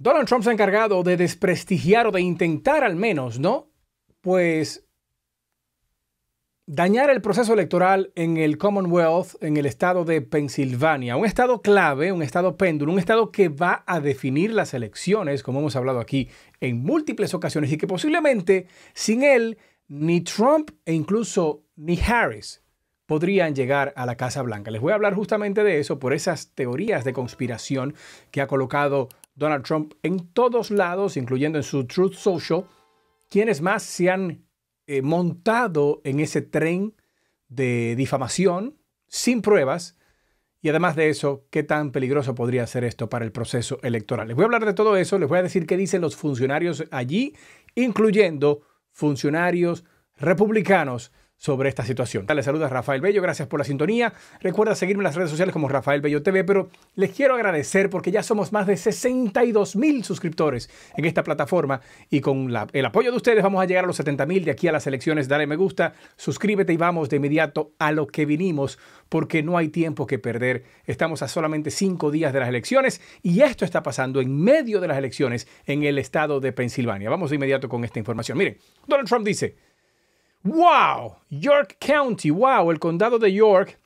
Donald Trump se ha encargado de desprestigiar o de intentar al menos, ¿no? Pues dañar el proceso electoral en el Commonwealth, en el estado de Pensilvania, un estado clave, un estado péndulo, un estado que va a definir las elecciones, como hemos hablado aquí en múltiples ocasiones, y que posiblemente sin él ni Trump e incluso ni Harris podrían llegar a la Casa Blanca. Les voy a hablar justamente de eso por esas teorías de conspiración que ha colocado Donald Trump en todos lados, incluyendo en su Truth Social, quienes más se han eh, montado en ese tren de difamación sin pruebas. Y además de eso, ¿qué tan peligroso podría ser esto para el proceso electoral? Les voy a hablar de todo eso, les voy a decir qué dicen los funcionarios allí, incluyendo funcionarios republicanos sobre esta situación. Les saluda Rafael Bello, gracias por la sintonía. Recuerda seguirme en las redes sociales como Rafael Bello TV, pero les quiero agradecer porque ya somos más de 62 mil suscriptores en esta plataforma y con el apoyo de ustedes vamos a llegar a los 70 mil de aquí a las elecciones. Dale me gusta, suscríbete y vamos de inmediato a lo que vinimos porque no hay tiempo que perder. Estamos a solamente cinco días de las elecciones y esto está pasando en medio de las elecciones en el estado de Pensilvania. Vamos de inmediato con esta información. Miren, Donald Trump dice ¡Wow! York County, wow, el condado de York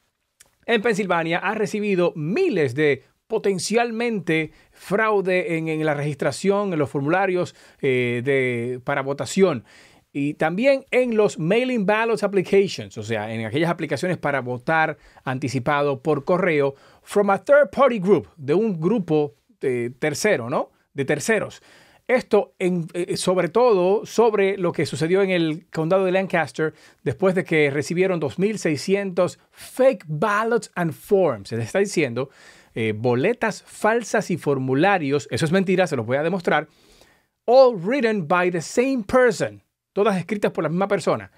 en Pensilvania ha recibido miles de potencialmente fraude en, la registración, en los formularios eh, de, para votación y también en los mailing ballots applications, o sea, en aquellas aplicaciones para votar anticipado por correo from a third party group, de un grupo de eh, tercero, ¿no? De terceros. Esto eh, sobre todo sobre lo que sucedió en el condado de Lancaster después de que recibieron 2.600 fake ballots and forms. Se les está diciendo eh, boletas falsas y formularios. Eso es mentira, se los voy a demostrar. All written by the same person. Todas escritas por la misma persona.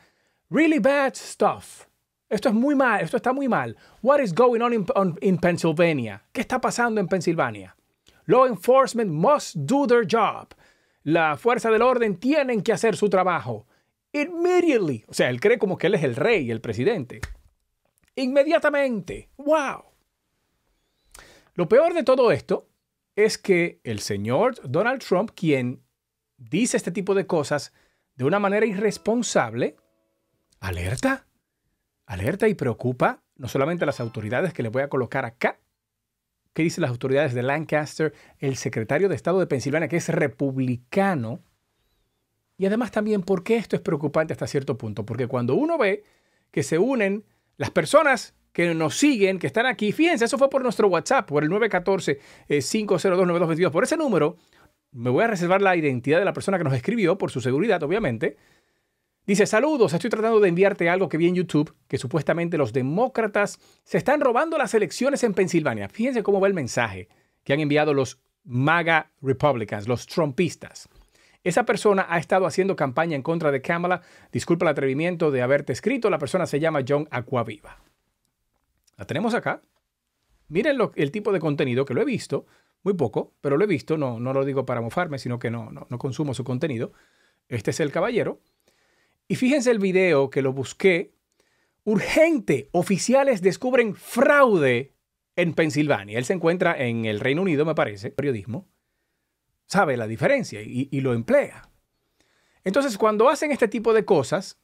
Really bad stuff. Esto es muy mal, esto está muy mal. What is going on in, Pennsylvania? ¿Qué está pasando en Pensilvania? Law enforcement must do their job. La fuerza del orden tienen que hacer su trabajo. Immediately. O sea, él cree como que él es el rey, el presidente. Inmediatamente. ¡Wow! Lo peor de todo esto es que el señor Donald Trump, quien dice este tipo de cosas de una manera irresponsable, alerta, alerta y preocupa no solamente a las autoridades que le voy a colocar acá, qué dicen las autoridades de Lancaster, el secretario de Estado de Pensilvania, que es republicano. Y además también, ¿por qué esto es preocupante hasta cierto punto? Porque cuando uno ve que se unen las personas que nos siguen, que están aquí, fíjense, eso fue por nuestro WhatsApp, por el 914-502-9222, por ese número, me voy a reservar la identidad de la persona que nos escribió, por su seguridad, obviamente, Dice, saludos, estoy tratando de enviarte algo que vi en YouTube, que supuestamente los demócratas se están robando las elecciones en Pensilvania. Fíjense cómo va el mensaje que han enviado los MAGA Republicans, los trumpistas. Esa persona ha estado haciendo campaña en contra de Kamala. Disculpa el atrevimiento de haberte escrito. La persona se llama John Aquaviva. La tenemos acá. Miren el tipo de contenido que lo he visto. Muy poco, pero lo he visto. No, no lo digo para mofarme, sino que no, no consumo su contenido. Este es el caballero. Y fíjense el video que lo busqué. Urgente, oficiales descubren fraude en Pensilvania. Él se encuentra en el Reino Unido, me parece, periodismo. Sabe la diferencia y, lo emplea. Entonces, cuando hacen este tipo de cosas,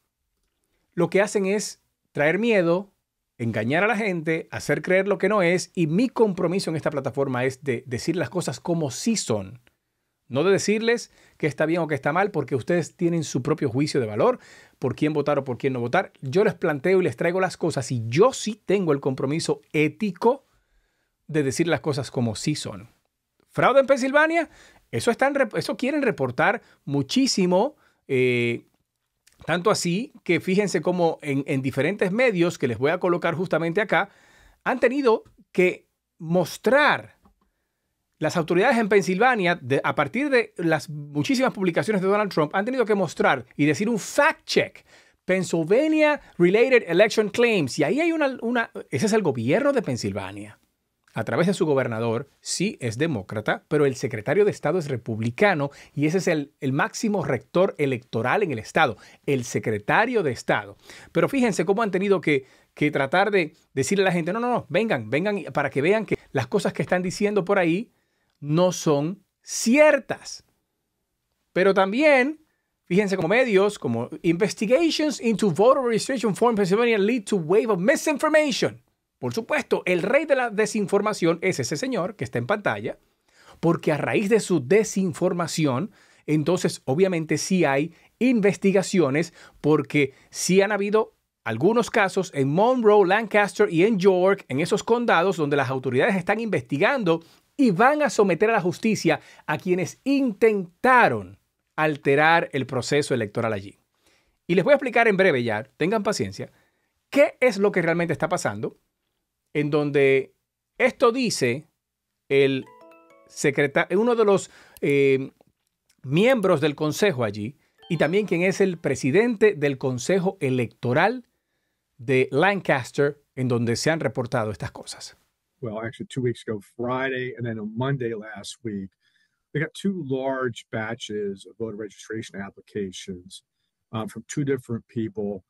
lo que hacen es traer miedo, engañar a la gente, hacer creer lo que no es. Y mi compromiso en esta plataforma es de decir las cosas como sí son no de decirles que está bien o que está mal, porque ustedes tienen su propio juicio de valor, por quién votar o por quién no votar. Yo les planteo y les traigo las cosas y yo sí tengo el compromiso ético de decir las cosas como sí son. Fraude en Pensilvania, eso, están, eso quieren reportar muchísimo. Eh, tanto así que fíjense cómo en, diferentes medios que les voy a colocar justamente acá, han tenido que mostrar las autoridades en Pensilvania, a partir de las muchísimas publicaciones de Donald Trump, han tenido que mostrar y decir un fact check. Pennsylvania Related Election Claims. Y ahí hay una, Ese es el gobierno de Pensilvania a través de su gobernador, sí es demócrata, pero el secretario de Estado es republicano y ese es el, máximo rector electoral en el Estado, el secretario de Estado. Pero fíjense cómo han tenido que, que tratar de decirle a la gente, no, no, no, vengan, vengan para que vean que las cosas que están diciendo por ahí no son ciertas. Pero también, fíjense como medios como Investigations into Voter Registration Form Pennsylvania lead to wave of misinformation. Por supuesto, el rey de la desinformación es ese señor que está en pantalla, porque a raíz de su desinformación, entonces obviamente sí hay investigaciones, porque sí han habido algunos casos en Monroe, Lancaster y en York, en esos condados donde las autoridades están investigando y van a someter a la justicia a quienes intentaron alterar el proceso electoral allí. Y les voy a explicar en breve ya, tengan paciencia, qué es lo que realmente está pasando, en donde esto dice el uno de los eh, miembros del Consejo allí, y también quien es el presidente del Consejo Electoral de Lancaster, en donde se han reportado estas cosas. well, actually two weeks ago, Friday, and then on Monday last week, they got two large batches of voter registration applications um, from two different people.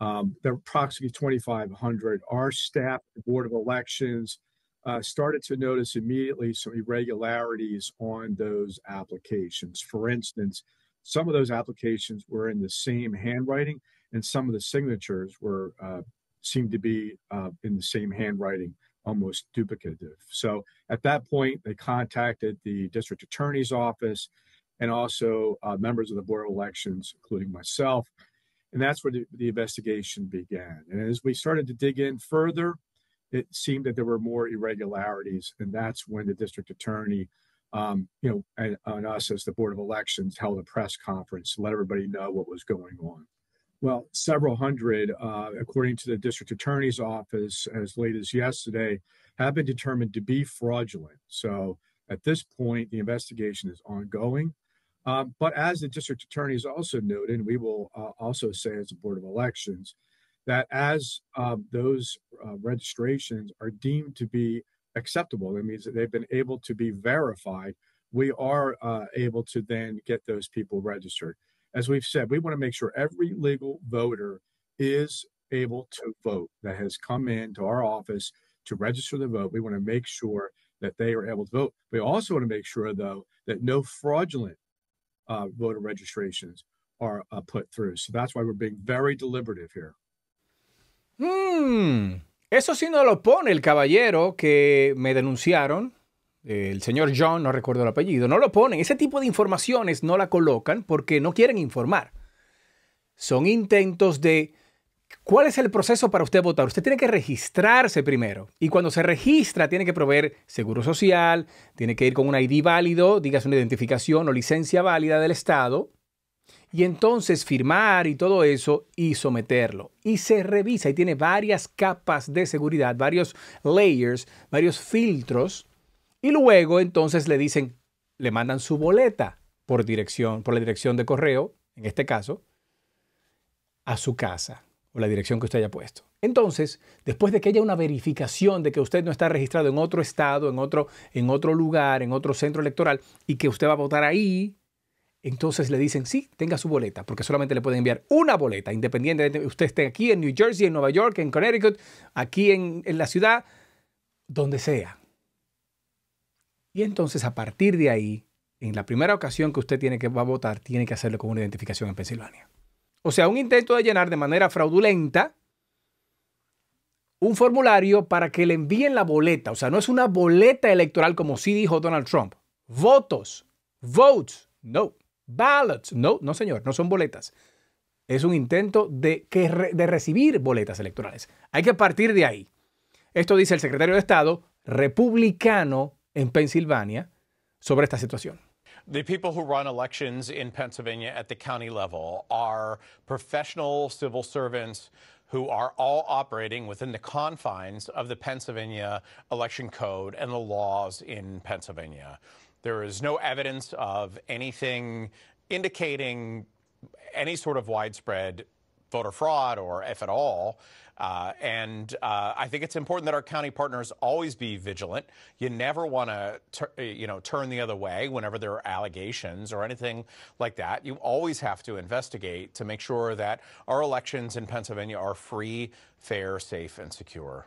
Um, there are approximately 2,500. Our staff, the Board of Elections, uh, started to notice immediately some irregularities on those applications. For instance, some of those applications were in the same handwriting, and some of the signatures were uh, seemed to be uh, in the same handwriting almost duplicative. So at that point, they contacted the district attorney's office and also uh, members of the Board of Elections, including myself. And that's where the, the, investigation began. And as we started to dig in further, it seemed that there were more irregularities. And that's when the district attorney, um, you know, and, and us as the Board of Elections held a press conference to let everybody know what was going on well, several hundred, uh, according to the district attorney's office, as late as yesterday, have been determined to be fraudulent. So at this point, the investigation is ongoing. Um, but as the district attorney has also noted, and we will uh, also say as the Board of Elections, that as uh, those uh, registrations are deemed to be acceptable, that means that they've been able to be verified, we are uh, able to then get those people registered as we've said, we want to make sure every legal voter is able to vote that has come in to our office to register the vote. We want to make sure that they are able to vote. We also want to make sure, though, that no fraudulent uh, voter registrations are uh, put through. So that's why we're being very deliberative here. Hmm. Eso sí no lo pone el caballero que me denunciaron el señor John, no recuerdo el apellido, no lo ponen. Ese tipo de informaciones no la colocan porque no quieren informar. Son intentos de, ¿cuál es el proceso para usted votar? Usted tiene que registrarse primero. Y cuando se registra, tiene que proveer seguro social, tiene que ir con un ID válido, digas una identificación o licencia válida del Estado. Y entonces firmar y todo eso y someterlo. Y se revisa y tiene varias capas de seguridad, varios layers, varios filtros y luego entonces le dicen, le mandan su boleta por dirección, por la dirección de correo, en este caso, a su casa o la dirección que usted haya puesto. Entonces, después de que haya una verificación de que usted no está registrado en otro estado, en otro, en otro lugar, en otro centro electoral y que usted va a votar ahí, entonces le dicen, sí, tenga su boleta, porque solamente le pueden enviar una boleta, independiente de que usted esté aquí en New Jersey, en Nueva York, en Connecticut, aquí en la ciudad, donde sea. Y entonces a partir de ahí, en la primera ocasión que usted tiene que va a votar, tiene que hacerlo con una identificación en Pensilvania. O sea, un intento de llenar de manera fraudulenta un formulario para que le envíen la boleta. O sea, no es una boleta electoral como sí dijo Donald Trump. Votos, votes, no. Ballots, no, no señor, no son boletas. Es un intento de, de recibir boletas electorales. Hay que partir de ahí. Esto dice el secretario de Estado republicano en Pensilvania sobre esta situación. The people who run elections in Pennsylvania at the county level are professional civil servants who are all operating within the confines of the Pennsylvania election code and the laws in Pennsylvania. There is no evidence of anything indicating any sort of widespread voter fraud or if at all. Uh, and uh, I think it's important that our county partners always be vigilant. You never want to, you know, turn the other way whenever there are allegations or anything like that. You always have to investigate to make sure that our elections in Pennsylvania are free, fair, safe, and secure.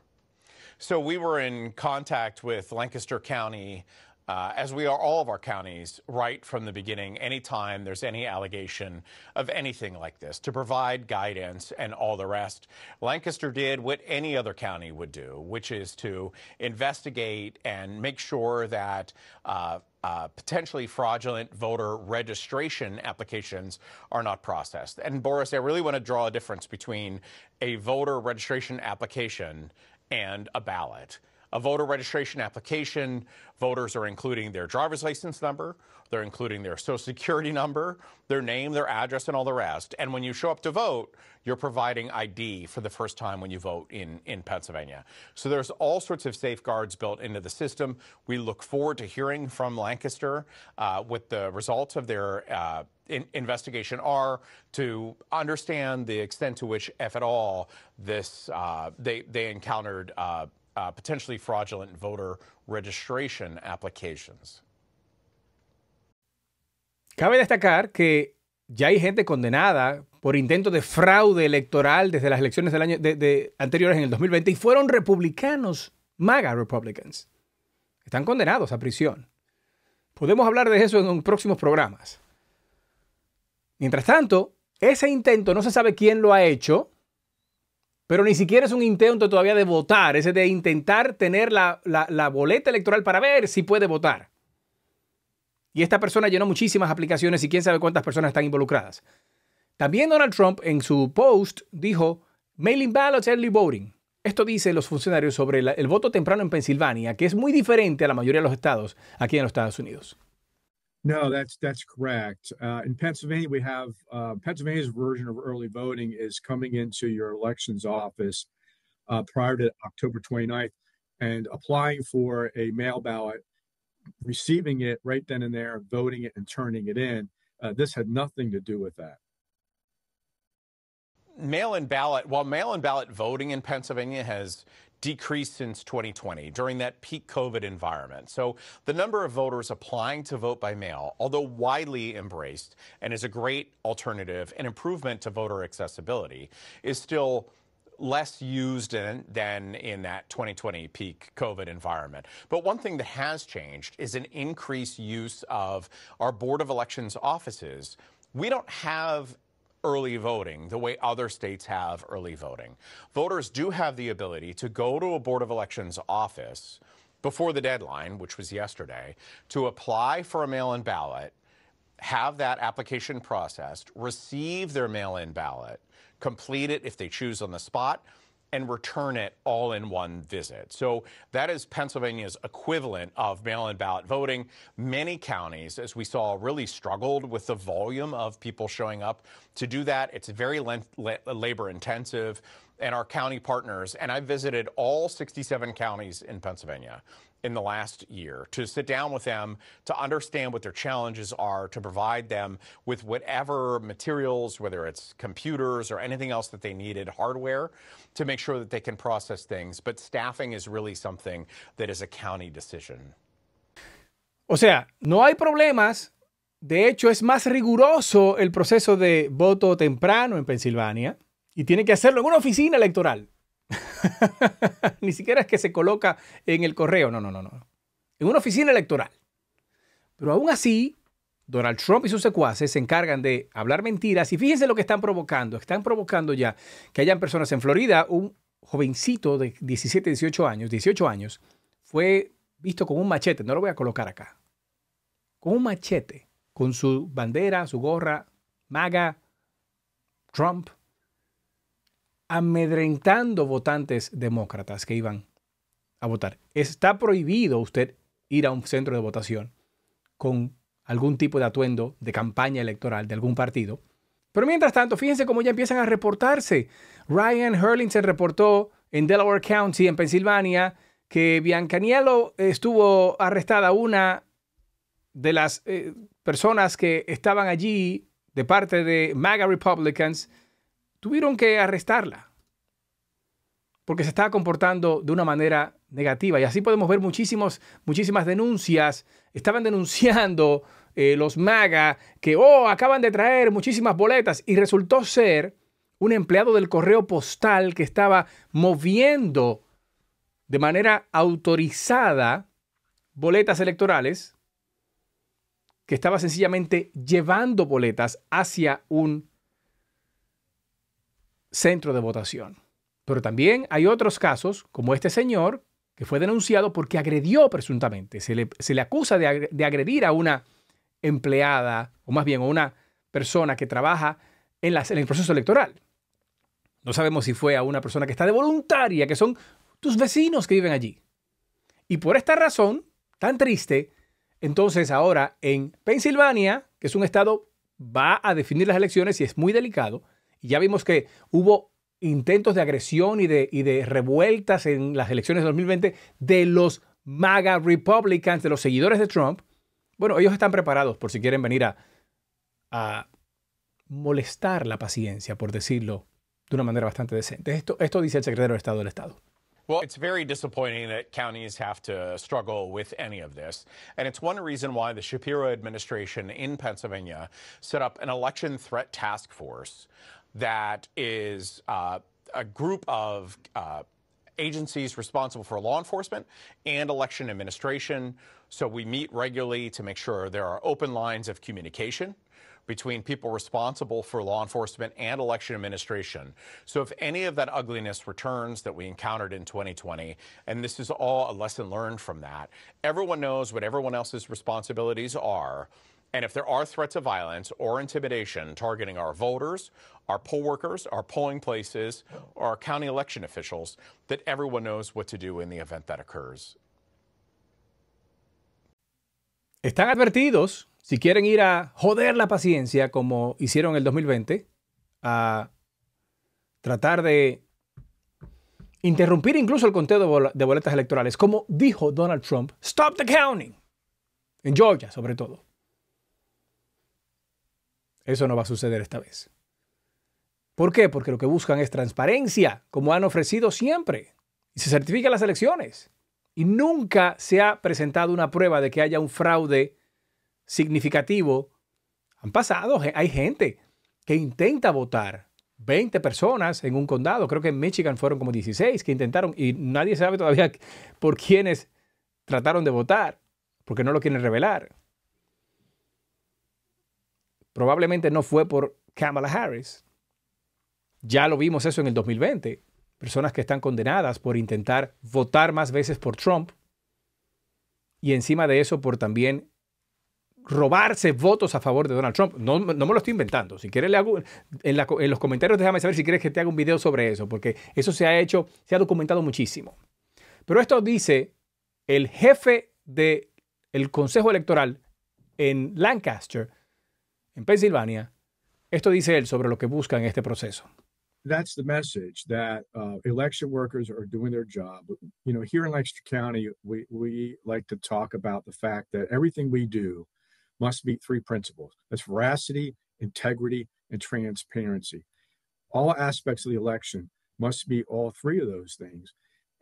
So we were in contact with Lancaster County uh, as we are all of our counties, right from the beginning, anytime there's any allegation of anything like this, to provide guidance and all the rest. Lancaster did what any other county would do, which is to investigate and make sure that. Uh, uh, potentially fraudulent voter registration applications are not processed. And Boris, I really want to draw a difference between a voter registration application and a ballot a voter registration application, voters are including their driver's license number, they're including their social security number, their name, their address, and all the rest. And when you show up to vote, you're providing ID for the first time when you vote in, in Pennsylvania. So there's all sorts of safeguards built into the system. We look forward to hearing from Lancaster uh, what the results of their uh, investigation are to understand the extent to which, if at all, this uh, they they encountered uh, Uh, potentially fraudulent voter registration applications. Cabe destacar que ya hay gente condenada por intento de fraude electoral desde las elecciones del año anteriores en el 2020 y fueron republicanos, MAGA Republicans. Están condenados a prisión. Podemos hablar de eso en próximos programas. Mientras tanto, ese intento no se sabe quién lo ha hecho, pero ni siquiera es un intento todavía de votar, es de intentar tener la, boleta electoral para ver si puede votar. Y esta persona llenó muchísimas aplicaciones y quién sabe cuántas personas están involucradas. También Donald Trump en su post dijo, mailing ballots, early voting. Esto dice los funcionarios sobre el voto temprano en Pensilvania, que es muy diferente a la mayoría de los estados aquí en los Estados Unidos. No, that's that's correct. Uh, in Pennsylvania, we have uh, Pennsylvania's version of early voting is coming into your elections office uh, prior to October 29th and applying for a mail ballot, receiving it right then and there, voting it, and turning it in. Uh, this had nothing to do with that. Mail-in ballot. While mail-in ballot voting in Pennsylvania has decreased since 2020 during that peak COVID environment. So the number of voters applying to vote by mail, although widely embraced and is a great alternative and improvement to voter accessibility, is still less used in, than in that 2020 peak COVID environment. But one thing that has changed is an increased use of our Board of Elections offices. We don't have early voting the way other states have early voting. Voters do have the ability to go to a Board of Elections office before the deadline, which was yesterday, to apply for a mail in ballot, have that application processed, receive their mail in ballot, complete it if they choose on the spot and return it all in one visit. So that is Pennsylvania's equivalent of mail in ballot voting. Many counties, as we saw, really struggled with the volume of people showing up to do that. It's very labor intensive and our county partners. And I visited all 67 counties in Pennsylvania in the last year to sit down with them to understand what their challenges are, to provide them with whatever materials, whether it's computers or anything else that they needed, hardware, to make sure that they can process things. But staffing is really something that is a county decision. O sea, no hay problemas. De hecho, es más riguroso el proceso de voto temprano en Pensilvania. y tiene que hacerlo en una oficina electoral. Ni siquiera es que se coloca en el correo, no, no, no, no. En una oficina electoral. Pero aún así, Donald Trump y sus secuaces se encargan de hablar mentiras y fíjense lo que están provocando. Están provocando ya que hayan personas en Florida, un jovencito de 17, 18 años, 18 años, fue visto con un machete, no lo voy a colocar acá, con un machete, con su bandera, su gorra, maga, Trump, amedrentando votantes demócratas que iban a votar. Está prohibido usted ir a un centro de votación con algún tipo de atuendo de campaña electoral de algún partido. Pero mientras tanto, fíjense cómo ya empiezan a reportarse. Ryan Hurling se reportó en Delaware County, en Pensilvania, que Biancaniello estuvo arrestada una de las eh, personas que estaban allí de parte de MAGA Republicans tuvieron que arrestarla porque se estaba comportando de una manera negativa. Y así podemos ver muchísimos, muchísimas denuncias. Estaban denunciando eh, los MAGA que, oh, acaban de traer muchísimas boletas y resultó ser un empleado del correo postal que estaba moviendo de manera autorizada boletas electorales, que estaba sencillamente llevando boletas hacia un centro de votación. Pero también hay otros casos, como este señor, que fue denunciado porque agredió presuntamente. Se le, acusa de, agredir a una empleada, o más bien a una persona que trabaja en, en, el proceso electoral. No sabemos si fue a una persona que está de voluntaria, que son tus vecinos que viven allí. Y por esta razón, tan triste, entonces ahora en Pensilvania, que es un estado, va a definir las elecciones y es muy delicado, ya vimos que hubo intentos de agresión y de, y de revueltas en las elecciones de 2020 de los MAGA Republicans, de los seguidores de Trump. Bueno, ellos están preparados por si quieren venir a, a molestar la paciencia, por decirlo de una manera bastante decente. Esto, esto dice el secretario de Estado del Estado. Well, it's very disappointing that counties have to struggle with any of this. And it's one reason why the Shapiro administration in Pennsylvania set up an election threat task force that is uh, a group of uh, agencies responsible for law enforcement and election administration. So we meet regularly to make sure there are open lines of communication between people responsible for law enforcement and election administration. So if any of that ugliness returns that we encountered in 2020, and this is all a lesson learned from that, everyone knows what everyone else's responsibilities are. And if there are threats of violence or intimidation targeting our voters, our poll workers, our polling places, or our county election officials, that everyone knows what to do in the event that occurs. Están advertidos si quieren ir a joder la paciencia como hicieron el 2020, a tratar de interrumpir incluso el conteo de, bol de boletas electorales, como dijo Donald Trump, stop the counting, en Georgia sobre todo. Eso no va a suceder esta vez. ¿Por qué? Porque lo que buscan es transparencia, como han ofrecido siempre. Y se certifican las elecciones. Y nunca se ha presentado una prueba de que haya un fraude significativo. Han pasado, hay gente que intenta votar 20 personas en un condado, creo que en Michigan fueron como 16 que intentaron y nadie sabe todavía por quiénes trataron de votar, porque no lo quieren revelar probablemente no fue por Kamala Harris. Ya lo vimos eso en el 2020. Personas que están condenadas por intentar votar más veces por Trump y encima de eso por también robarse votos a favor de Donald Trump. No, me lo estoy inventando. Si quieres, le en, los comentarios déjame saber si quieres que te haga un video sobre eso, porque eso se ha hecho, se ha documentado muchísimo. Pero esto dice el jefe del el Consejo Electoral en Lancaster, en Pensilvania. Esto dice él sobre lo que busca en este proceso. That's the message that uh, election workers are doing their job. You know, here in Lancaster County, we, we like to talk about the fact that everything we do must meet three principles that's veracity, integrity, and transparency. All aspects of the election must be all three of those things.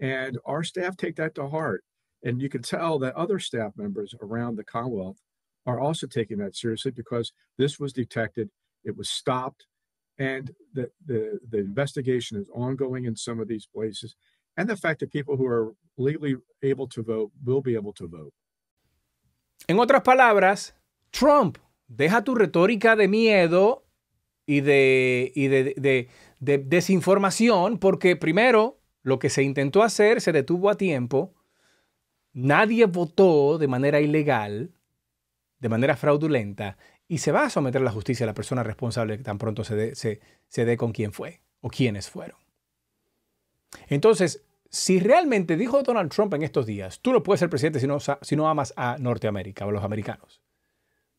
And our staff take that to heart. And you can tell that other staff members around the Commonwealth are also taking that seriously because this was detected, it was stopped, and the, the, the investigation is ongoing in some of these places. And the fact that people who are legally able to vote will be able to vote. En otras palabras, Trump, deja tu retórica de miedo y de, y de, de, de desinformación, porque primero lo que se intentó hacer se detuvo a tiempo, nadie votó de manera ilegal, de manera fraudulenta y se va a someter a la justicia a la persona responsable que tan pronto se dé, se, con quién fue o quiénes fueron. Entonces, si realmente dijo Donald Trump en estos días, tú no puedes ser presidente si no, si no amas a Norteamérica o a los americanos.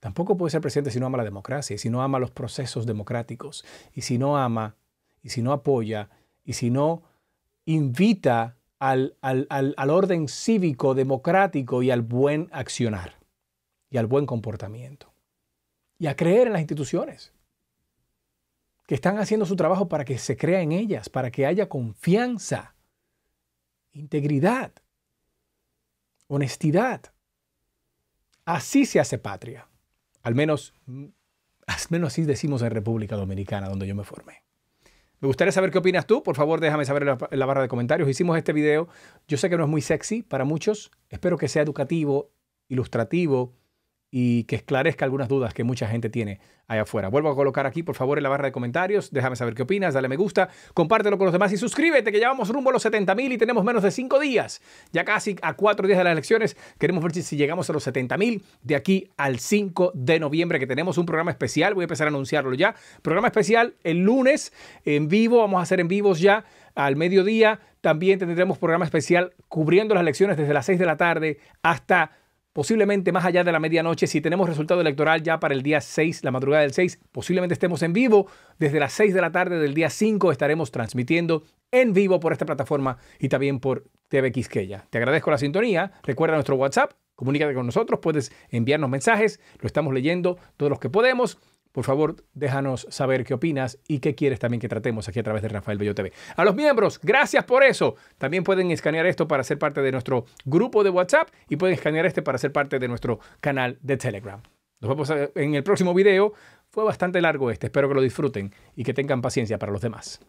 Tampoco puedes ser presidente si no ama la democracia, si no ama los procesos democráticos, y si no ama, y si no apoya, y si no invita al orden cívico, democrático y al buen accionar y al buen comportamiento. Y a creer en las instituciones que están haciendo su trabajo para que se crea en ellas, para que haya confianza, integridad, honestidad. Así se hace patria. Al menos, al menos así decimos en República Dominicana, donde yo me formé. Me gustaría saber qué opinas tú. Por favor, déjame saber la, en la barra de comentarios. Hicimos este video. Yo sé que no es muy sexy para muchos. Espero que sea educativo, ilustrativo y que esclarezca algunas dudas que mucha gente tiene allá afuera. Vuelvo a colocar aquí, por favor, en la barra de comentarios. Déjame saber qué opinas, dale me gusta, compártelo con los demás y suscríbete, que ya vamos rumbo a los 70 mil y tenemos menos de 5 días. Ya casi a 4 días de las elecciones, queremos ver si llegamos a los 70.000 de aquí al 5 de noviembre, que tenemos un programa especial. Voy a empezar a anunciarlo ya. Programa especial el lunes en vivo, vamos a hacer en vivos ya al mediodía. También tendremos programa especial cubriendo las elecciones desde las 6 de la tarde hasta posiblemente más allá de la medianoche, si tenemos resultado electoral ya para el día 6, la madrugada del 6, posiblemente estemos en vivo. Desde las 6 de la tarde del día 5 estaremos transmitiendo en vivo por esta plataforma y también por TV Quisqueya. Te agradezco la sintonía. Recuerda nuestro WhatsApp, comunícate con nosotros, puedes enviarnos mensajes, lo estamos leyendo todos los que podemos. Por favor, déjanos saber qué opinas y qué quieres también que tratemos aquí a través de Rafael Bello TV. A los miembros, gracias por eso. También pueden escanear esto para ser parte de nuestro grupo de WhatsApp y pueden escanear este para ser parte de nuestro canal de Telegram. Nos vemos eh, en el próximo video. Fue bastante largo este, espero que lo disfruten y que tengan paciencia para los demás.